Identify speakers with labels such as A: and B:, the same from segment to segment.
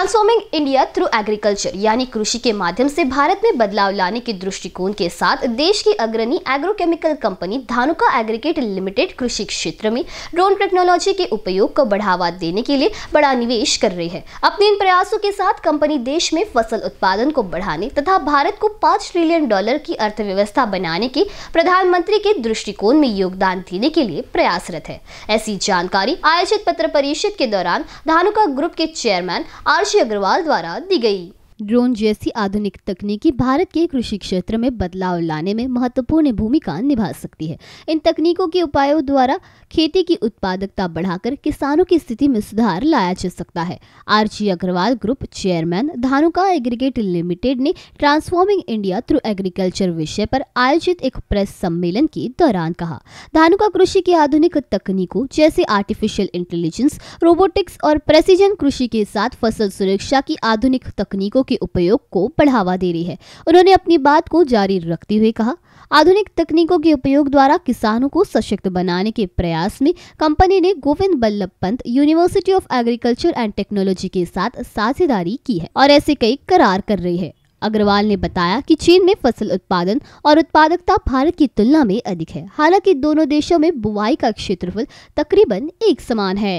A: transforming India through agriculture यानी कृषि के माध्यम से भारत में बदलाव लाने के दृष्टिकोण के साथ देश की अग्रणी agrochemical company Dhanuka Agritech limited कृषि क्षेत्र में ड्रोन टेक्नोलॉजी के उपयोग को बढ़ावा देने के लिए बड़ा निवेश कर रही है अपने इन प्रयासों के साथ कंपनी देश में फसल उत्पादन को बढ़ाने तथा भारत को पाँच ट्रिलियन डॉलर की अर्थव्यवस्था बनाने के प्रधानमंत्री के दृष्टिकोण में योगदान देने के लिए प्रयासरत है ऐसी जानकारी आयोजित पत्र परिषद के दौरान धानुका ग्रुप के चेयरमैन आर आशी अग्रवाल द्वारा दी गई ड्रोन जैसी आधुनिक तकनीकी भारत के कृषि क्षेत्र में बदलाव लाने में महत्वपूर्ण भूमिका निभा सकती है इन तकनीकों के उपायों द्वारा खेती की उत्पादकता बढ़ाकर किसानों की स्थिति में सुधार लाया जा सकता है R G Agarwal group chairman Dhanuka Agritech limited ने ट्रांसफॉर्मिंग इंडिया थ्रू एग्रीकल्चर विषय पर आयोजित एक प्रेस सम्मेलन के दौरान कहा धानुका कृषि की आधुनिक तकनीकों जैसे आर्टिफिशियल इंटेलिजेंस रोबोटिक्स और प्रेसिजन कृषि के साथ फसल सुरक्षा की आधुनिक तकनीकों के उपयोग को बढ़ावा दे रही है उन्होंने अपनी बात को जारी रखते हुए कहा आधुनिक तकनीकों के उपयोग द्वारा किसानों को सशक्त बनाने के प्रयास में कंपनी ने Govind Ballabh Pant university of agriculture and technology के साथ साझेदारी की है और ऐसे कई करार कर रही है अग्रवाल ने बताया कि चीन में फसल उत्पादन और उत्पादकता भारत की तुलना में अधिक है हालांकि दोनों देशों में बुआई का क्षेत्रफल तकरीबन एक समान है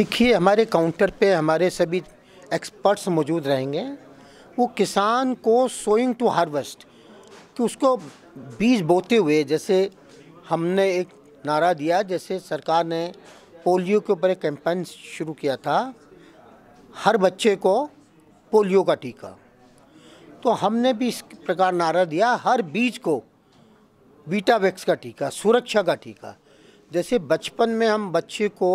B: देखिए हमारे काउंटर पे हमारे सभी एक्सपर्ट्स मौजूद रहेंगे वो किसान को सोइंग टू हार्वेस्ट कि उसको बीज बोते हुए जैसे हमने एक नारा दिया जैसे सरकार ने पोलियो के ऊपर एक कैंपेन शुरू किया था हर बच्चे को पोलियो का टीका तो हमने भी इस प्रकार नारा दिया हर बीज को बीटावैक्स का टीका सुरक्षा का टीका जैसे बचपन में हम बच्चे को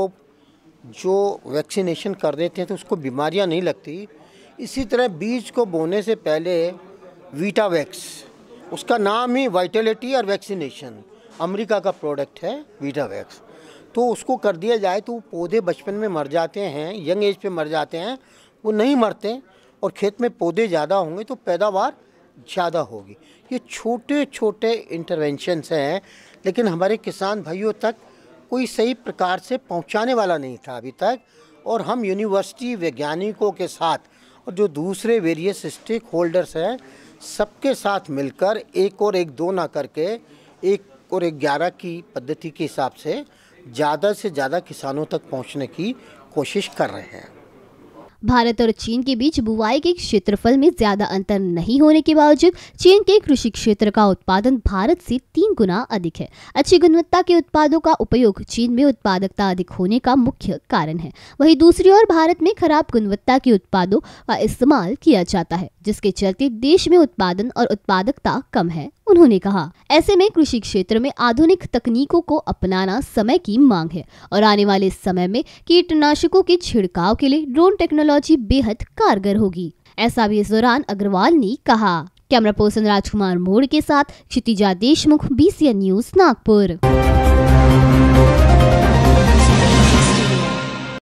B: जो वैक्सीनेशन कर देते हैं तो उसको बीमारियां नहीं लगती इसी तरह बीज को बोने से पहले वीटावैक्स उसका नाम ही वाइटलिटी और वैक्सीनेशन अमेरिका का प्रोडक्ट है वीटावैक्स तो उसको कर दिया जाए तो पौधे बचपन में मर जाते हैं यंग एज पे मर जाते हैं वो नहीं मरते और खेत में पौधे ज़्यादा होंगे तो पैदावार ज़्यादा होगी ये छोटे छोटे इंटरवेंशनस हैं लेकिन हमारे किसान भाइयों तक कोई सही प्रकार से पहुंचाने वाला नहीं था अभी तक और हम यूनिवर्सिटी वैज्ञानिकों के साथ और जो दूसरे वेरियस स्टेक होल्डर्स हैं सबके साथ मिलकर एक और एक दो ना करके एक और एक ग्यारह की पद्धति के हिसाब से ज़्यादा से ज़्यादा किसानों तक पहुंचने की कोशिश कर रहे हैं
A: भारत और चीन के बीच बुवाई के क्षेत्रफल में ज्यादा अंतर नहीं होने के बावजूद चीन के कृषि क्षेत्र का उत्पादन भारत से तीन गुना अधिक है अच्छी गुणवत्ता के उत्पादों का उपयोग चीन में उत्पादकता अधिक होने का मुख्य कारण है वहीं दूसरी ओर भारत में खराब गुणवत्ता के उत्पादों का इस्तेमाल किया जाता है जिसके चलते देश में उत्पादन और उत्पादकता कम है उन्होंने कहा ऐसे में कृषि क्षेत्र में आधुनिक तकनीकों को अपनाना समय की मांग है और आने वाले समय में कीटनाशकों के छिड़काव के लिए ड्रोन टेक्नोलॉजी बेहद कारगर होगी ऐसा भी इस दौरान अग्रवाल ने कहा कैमरा पर्सन राजकुमार मोड़ के साथ क्षितिजा देशमुख बी न्यूज नागपुर